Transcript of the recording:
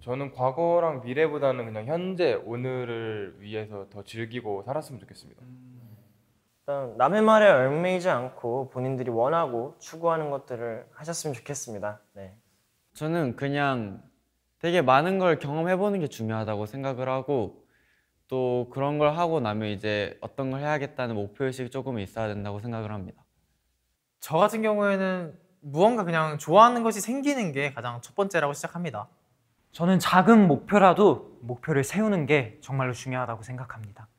저는 과거랑 미래보다는 그냥 현재 오늘을 위해서 더 즐기고 살았으면 좋겠습니다. 일 남의 말에 얽매이지 않고 본인들이 원하고 추구하는 것들을 하셨으면 좋겠습니다. 네. 저는 그냥 되게 많은 걸 경험해보는 게 중요하다고 생각을 하고 또 그런 걸 하고 나면 이제 어떤 걸 해야겠다는 목표의식이 조금 있어야 된다고 생각을 합니다. 저 같은 경우에는 무언가 그냥 좋아하는 것이 생기는 게 가장 첫 번째라고 시작합니다. 저는 작은 목표라도 목표를 세우는 게 정말로 중요하다고 생각합니다.